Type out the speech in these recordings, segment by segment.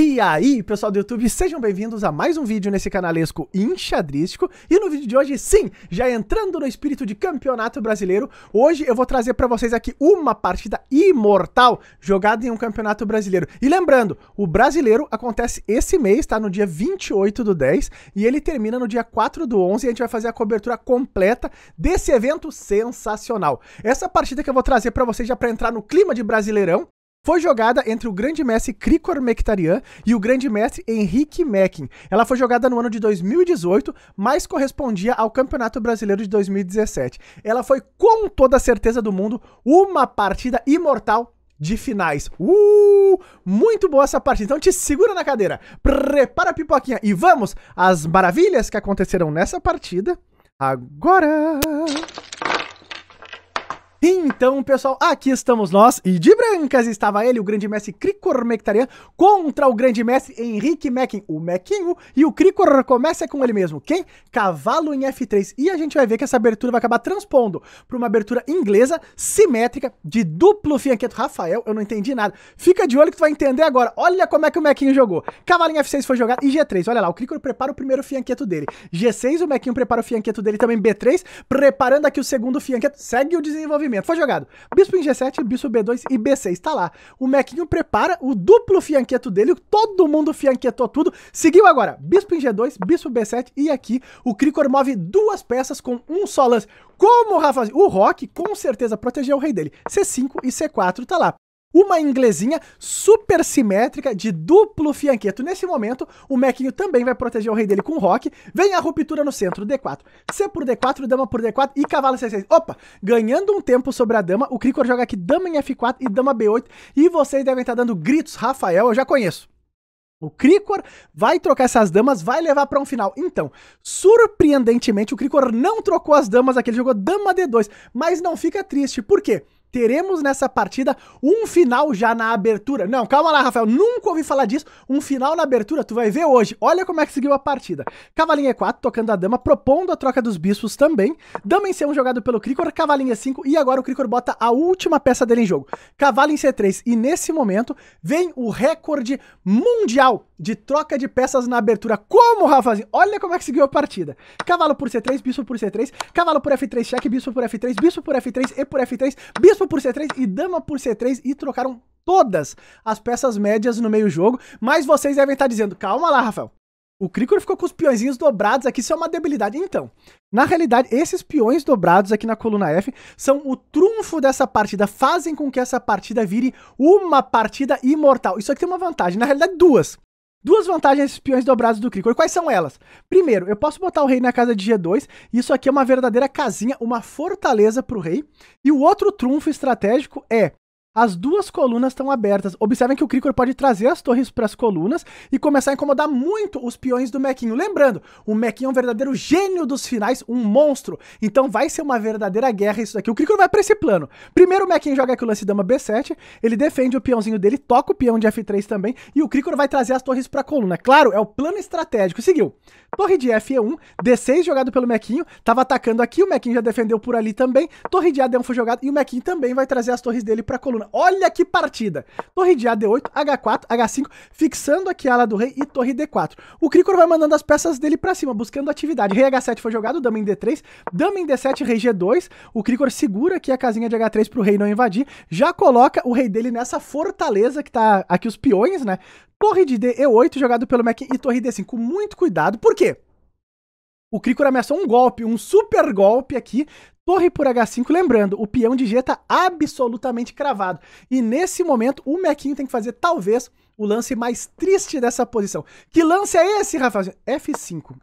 E aí, pessoal do YouTube, sejam bem-vindos a mais um vídeo nesse canalesco enxadrístico. E no vídeo de hoje, sim, já entrando no espírito de campeonato brasileiro, hoje eu vou trazer para vocês aqui uma partida imortal jogada em um campeonato brasileiro. E lembrando, o brasileiro acontece esse mês, tá? No dia 28 do 10, e ele termina no dia 4 do 11, e a gente vai fazer a cobertura completa desse evento sensacional. Essa partida que eu vou trazer para vocês já para entrar no clima de brasileirão, foi jogada entre o grande mestre Krikor Mektarian e o grande mestre Henrique Mekin. Ela foi jogada no ano de 2018, mas correspondia ao Campeonato Brasileiro de 2017. Ela foi, com toda a certeza do mundo, uma partida imortal de finais. Uh! Muito boa essa partida! Então te segura na cadeira, prepara a pipoquinha e vamos às maravilhas que aconteceram nessa partida agora. Então, pessoal, aqui estamos nós e de brancas estava ele, o grande mestre Cricor Mectarian, contra o grande mestre Henrique Mekin, o Mequinho, e o Cricor começa com ele mesmo, quem? Cavalo em F3. E a gente vai ver que essa abertura vai acabar transpondo para uma abertura inglesa, simétrica, de duplo fianqueto. Rafael, eu não entendi nada. Fica de olho que tu vai entender agora. Olha como é que o Mequinho jogou. Cavalo em F6 foi jogado e G3. Olha lá, o Cricor prepara o primeiro fianqueto dele. G6, o Mequinho prepara o fianqueto dele também, B3, preparando aqui o segundo fianqueto. Segue o desenvolvimento movimento. Foi jogado bispo em G7, bispo B2 e B6. Tá lá. O Mequinho prepara o duplo fianqueto dele. Todo mundo fianquetou tudo. Seguiu agora. Bispo em G2, bispo B7 e aqui o Cricor move duas peças com um só lance. Como o Rafa... O Rock com certeza protegeu o rei dele. C5 e C4 tá lá uma inglesinha super simétrica de duplo fianqueto. Nesse momento, o Mequinho também vai proteger o rei dele com o rock. Vem a ruptura no centro, D4. C por D4, dama por D4 e cavalo C6. Opa! Ganhando um tempo sobre a dama, o Krikor joga aqui dama em F4 e dama B8. E vocês devem estar dando gritos, Rafael, eu já conheço. O Krikor vai trocar essas damas, vai levar para um final. Então, surpreendentemente, o Krikor não trocou as damas aqui, ele jogou dama D2. Mas não fica triste, por quê? Porque teremos nessa partida um final já na abertura. Não, calma lá, Rafael, nunca ouvi falar disso. Um final na abertura, tu vai ver hoje. Olha como é que seguiu a partida. Cavalinha E4 tocando a dama, propondo a troca dos bispos também. Dama em C1 jogado pelo Cricor, cavalinha E5 e agora o Cricor bota a última peça dele em jogo. Cavalo em C3 e nesse momento vem o recorde mundial de troca de peças na abertura. Como, Rafazinho? Olha como é que seguiu a partida. Cavalo por C3, bispo por C3, cavalo por F3, cheque, bispo por F3, bispo por F3 e por F3, bispo por C3 e Dama por C3 e trocaram todas as peças médias no meio jogo. Mas vocês devem estar tá dizendo, calma lá, Rafael. O Krikor ficou com os peõezinhos dobrados aqui, isso é uma debilidade. Então, na realidade, esses peões dobrados aqui na coluna F são o trunfo dessa partida, fazem com que essa partida vire uma partida imortal. Isso aqui tem uma vantagem, na realidade duas. Duas vantagens desses peões dobrados do Krikor. Quais são elas? Primeiro, eu posso botar o rei na casa de G2. Isso aqui é uma verdadeira casinha, uma fortaleza para o rei. E o outro trunfo estratégico é as duas colunas estão abertas. Observem que o Cricor pode trazer as torres para as colunas e começar a incomodar muito os peões do Mequinho. Lembrando, o Mequinho é um verdadeiro gênio dos finais, um monstro. Então vai ser uma verdadeira guerra isso daqui. O Cricor vai para esse plano. Primeiro o Mequinho joga aqui o lance dama B7, ele defende o peãozinho dele, toca o peão de F3 também e o Cricor vai trazer as torres para a coluna. Claro, é o plano estratégico. Seguiu. Torre de F1, D6 jogado pelo Mequinho, tava atacando aqui, o Mequinho já defendeu por ali também. Torre de A1 foi jogado e o Mequinho também vai trazer as torres dele para a coluna. Olha que partida! Torre de A, D8, H4, H5, fixando aqui a ala do rei e torre D4. O Krikor vai mandando as peças dele para cima, buscando atividade. Rei H7 foi jogado, dama em D3, dama em D7, rei G2. O Krikor segura aqui a casinha de H3 pro rei não invadir, já coloca o rei dele nessa fortaleza que tá aqui os peões, né? Torre de D E8 jogado pelo Mac e torre D5 com muito cuidado. Por quê? O Krikor ameaçou um golpe, um super golpe aqui. Torre por H5, lembrando, o peão de G tá absolutamente cravado. E nesse momento, o Mequinho tem que fazer, talvez, o lance mais triste dessa posição. Que lance é esse, Rafael? F5.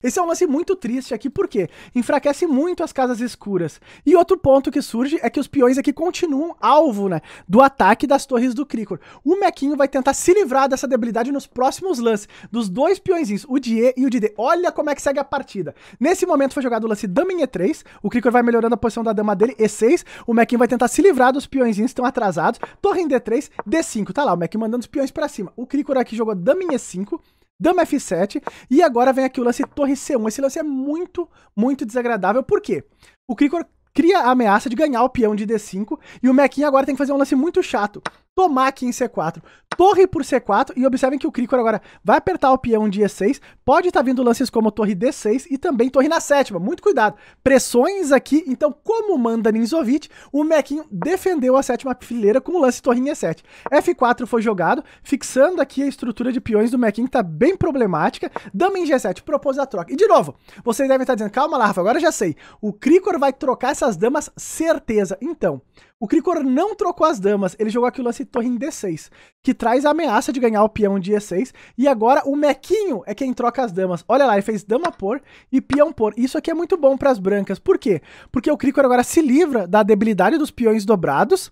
Esse é um lance muito triste aqui, porque enfraquece muito as casas escuras. E outro ponto que surge é que os peões aqui continuam alvo, né, do ataque das torres do Cricor. O Mequinho vai tentar se livrar dessa debilidade nos próximos lances dos dois peõezinhos, o Die e o d. Olha como é que segue a partida. Nesse momento foi jogado o lance Dama em E3, o Cricor vai melhorando a posição da dama dele, E6, o Mequinho vai tentar se livrar dos peõezinhos que estão atrasados, torre em D3, D5, tá lá, o Mequinho mandando os peões para cima. O Cricor aqui jogou Dama em E5, Dama F7, e agora vem aqui o lance Torre C1. Esse lance é muito, muito desagradável, por quê? O Krikor cria a ameaça de ganhar o peão de D5, e o Mequinha agora tem que fazer um lance muito chato, tomar aqui em C4. Torre por C4, e observem que o Cricor agora vai apertar o peão de E6, pode estar tá vindo lances como torre D6 e também torre na sétima, muito cuidado. Pressões aqui, então como manda Ninzovic, o Mequinho defendeu a sétima fileira com o lance torre em E7. F4 foi jogado, fixando aqui a estrutura de peões do Mequinho, que tá bem problemática. Dama em G7, propôs a troca. E de novo, vocês devem estar tá dizendo, calma larva, agora já sei. O Cricor vai trocar essas damas, certeza. Então, o Cricor não trocou as damas, ele jogou aqui o lance torre em D6, que traz a ameaça de ganhar o peão de E6, e agora o Mequinho é quem troca as damas. Olha lá, ele fez dama por e peão por. Isso aqui é muito bom para as brancas, por quê? Porque o Cricor agora se livra da debilidade dos peões dobrados,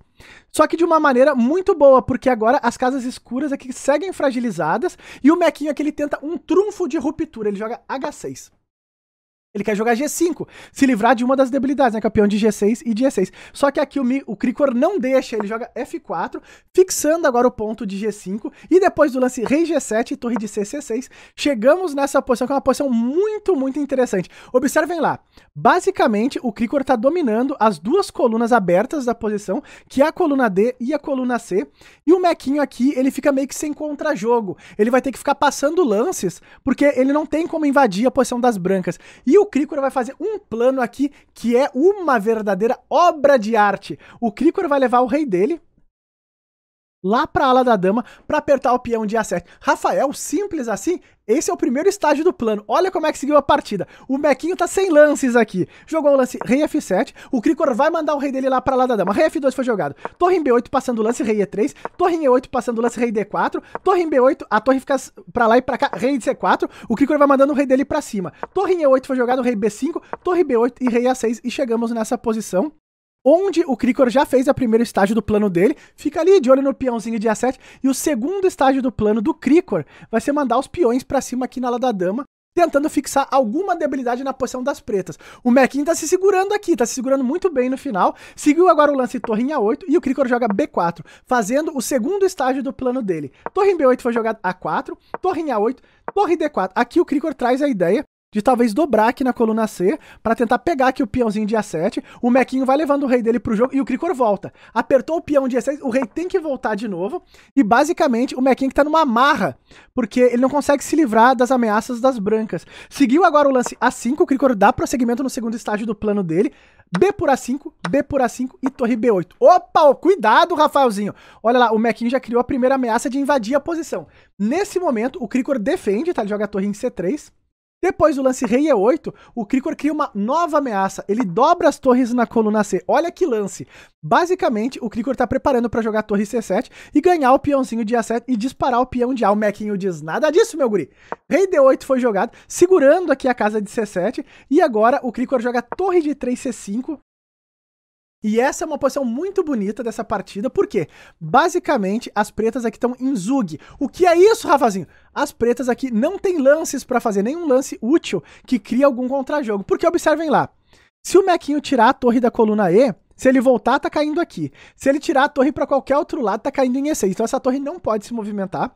só que de uma maneira muito boa, porque agora as casas escuras aqui é seguem fragilizadas, e o Mequinho aqui é ele tenta um trunfo de ruptura, ele joga H6. Ele quer jogar G5, se livrar de uma das debilidades, né? Campeão de G6 e de E6. Só que aqui o, Mi, o Krikor não deixa, ele joga F4, fixando agora o ponto de G5, e depois do lance rei G7 torre de C, C6, chegamos nessa posição, que é uma posição muito, muito interessante. Observem lá, basicamente o Krikor está dominando as duas colunas abertas da posição, que é a coluna D e a coluna C, e o Mequinho aqui, ele fica meio que sem contra-jogo, ele vai ter que ficar passando lances, porque ele não tem como invadir a posição das brancas. E o o Cricor vai fazer um plano aqui que é uma verdadeira obra de arte. O Cricor vai levar o rei dele, lá para a ala da dama para apertar o peão de A7. Rafael, simples assim, esse é o primeiro estágio do plano. Olha como é que seguiu a partida. O Mequinho tá sem lances aqui. Jogou o lance rei F7, o Cricor vai mandar o rei dele lá para lá da dama. Rei F2 foi jogado. Torre em B8 passando o lance rei E3, torre em E8 passando o lance rei D4, torre em B8, a torre fica para lá e para cá, rei de C4, o Cricor vai mandando o rei dele para cima. Torre em E8 foi jogado, rei B5, torre B8 e rei A6 e chegamos nessa posição onde o Cricor já fez o primeiro estágio do plano dele, fica ali de olho no peãozinho de a 7, e o segundo estágio do plano do Cricor vai ser mandar os peões para cima aqui na ala da dama, tentando fixar alguma debilidade na posição das pretas. O Mekin tá se segurando aqui, tá se segurando muito bem no final. Seguiu agora o lance torrinha 8 e o Cricor joga B4, fazendo o segundo estágio do plano dele. Torre B8 foi jogada A4, torrinha 8, torre D4. Aqui o Cricor traz a ideia de talvez dobrar aqui na coluna C para tentar pegar aqui o peãozinho de A7. O Mequinho vai levando o rei dele pro jogo e o Cricor volta. Apertou o peão de A6, o rei tem que voltar de novo. E basicamente o Mequinho que tá numa marra, porque ele não consegue se livrar das ameaças das brancas. Seguiu agora o lance A5, o Cricor dá prosseguimento no segundo estágio do plano dele. B por A5, B por A5 e torre B8. Opa, cuidado, Rafaelzinho. Olha lá, o Mequinho já criou a primeira ameaça de invadir a posição. Nesse momento, o Cricor defende, tá? Ele joga a torre em C3. Depois do lance rei E8, é o Krikor cria uma nova ameaça. Ele dobra as torres na coluna C. Olha que lance. Basicamente, o Krikor tá preparando para jogar torre C7 e ganhar o peãozinho de A7 e disparar o peão de A. O Mequinho diz, nada disso, meu guri. Rei D8 foi jogado, segurando aqui a casa de C7. E agora o Krikor joga torre de 3 C5 e essa é uma posição muito bonita dessa partida, porque basicamente as pretas aqui estão em Zug. O que é isso, Rafazinho? As pretas aqui não tem lances para fazer, nenhum lance útil que crie algum contra jogo, Porque observem lá, se o Mequinho tirar a torre da coluna E, se ele voltar, tá caindo aqui. Se ele tirar a torre para qualquer outro lado, tá caindo em E6. Então essa torre não pode se movimentar.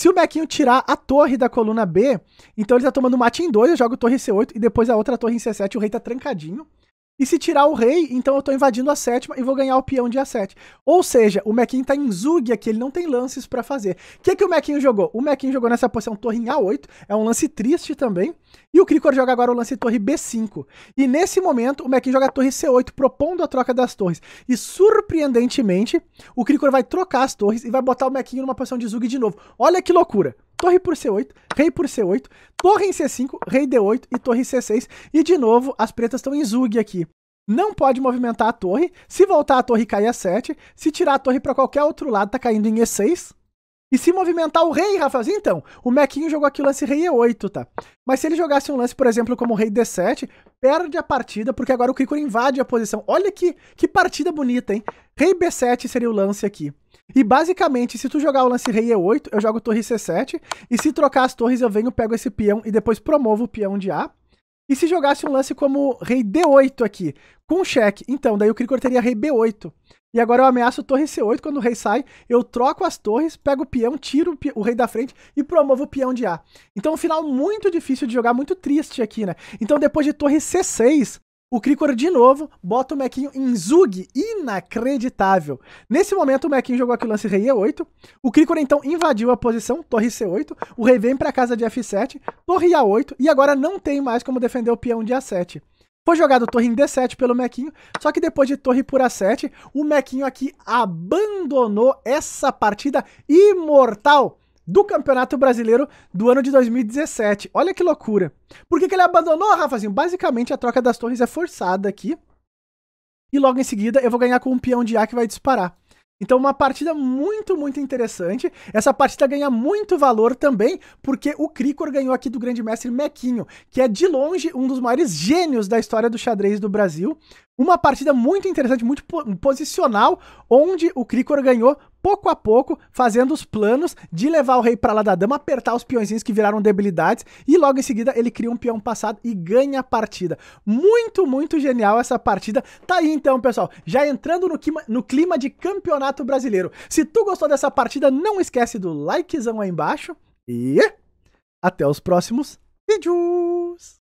Se o Mequinho tirar a torre da coluna B, então ele tá tomando mate em 2, eu jogo torre C8 e depois a outra torre em C7, o rei tá trancadinho. E se tirar o rei, então eu tô invadindo a sétima e vou ganhar o peão de A7. Ou seja, o Mequinho tá em Zug aqui, ele não tem lances para fazer. O que, que o Mequinho jogou? O Mequinho jogou nessa posição torre em A8, é um lance triste também. E o Krikor joga agora o lance torre B5. E nesse momento, o Mequinho joga torre C8, propondo a troca das torres. E surpreendentemente, o Krikor vai trocar as torres e vai botar o Mequinho numa posição de Zug de novo. Olha que loucura! torre por C8, rei por C8, torre em C5, rei D8 e torre C6. E de novo, as pretas estão em Zug aqui. Não pode movimentar a torre. Se voltar a torre, cai a 7. Se tirar a torre para qualquer outro lado, tá caindo em E6 e se movimentar o rei, Rafazinho. Assim, então, o Mequinho jogou aqui o lance rei E8, tá? Mas se ele jogasse um lance, por exemplo, como rei D7, perde a partida, porque agora o Krikor invade a posição. Olha que, que partida bonita, hein? Rei B7 seria o lance aqui. E basicamente, se tu jogar o lance rei E8, eu jogo torre C7, e se trocar as torres, eu venho, pego esse peão e depois promovo o peão de A. E se jogasse um lance como rei D8 aqui, com cheque, então, daí o Krikor teria rei B8. E agora eu ameaço torre C8 quando o rei sai, eu troco as torres, pego o peão, tiro o, o rei da frente e promovo o peão de A. Então um final muito difícil de jogar, muito triste aqui, né? Então depois de torre C6, o Cricor de novo bota o Mequinho em Zug. Inacreditável. Nesse momento, o Mequinho jogou aqui o lance rei E8. O Cricor então invadiu a posição, torre C8. O rei vem para casa de F7, torre A8. E agora não tem mais como defender o peão de A7. Foi jogado torre em D7 pelo Mequinho, só que depois de torre por A7, o Mequinho aqui abandonou essa partida imortal do Campeonato Brasileiro do ano de 2017. Olha que loucura. Por que, que ele abandonou, Rafazinho? Basicamente, a troca das torres é forçada aqui. E logo em seguida, eu vou ganhar com um peão de A que vai disparar. Então, uma partida muito, muito interessante. Essa partida ganha muito valor também, porque o Cricor ganhou aqui do grande mestre Mequinho, que é de longe um dos maiores gênios da história do xadrez do Brasil. Uma partida muito interessante, muito posicional, onde o Krikor ganhou pouco a pouco, fazendo os planos de levar o rei para lá da dama, apertar os peõezinhos que viraram debilidades, e logo em seguida ele cria um peão passado e ganha a partida. Muito, muito genial essa partida. Tá aí então, pessoal, já entrando no clima, no clima de campeonato brasileiro. Se tu gostou dessa partida, não esquece do likezão aí embaixo e até os próximos vídeos!